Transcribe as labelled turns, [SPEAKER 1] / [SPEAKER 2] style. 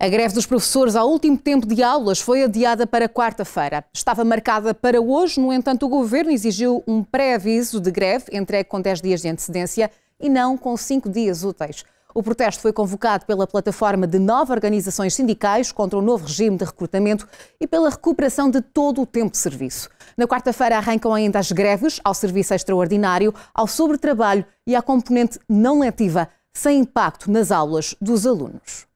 [SPEAKER 1] A greve dos professores ao último tempo de aulas foi adiada para quarta-feira. Estava marcada para hoje, no entanto, o governo exigiu um pré-aviso de greve, entregue com 10 dias de antecedência e não com 5 dias úteis. O protesto foi convocado pela plataforma de nove organizações sindicais contra o novo regime de recrutamento e pela recuperação de todo o tempo de serviço. Na quarta-feira arrancam ainda as greves ao serviço extraordinário, ao sobretrabalho e à componente não letiva, sem impacto nas aulas dos alunos.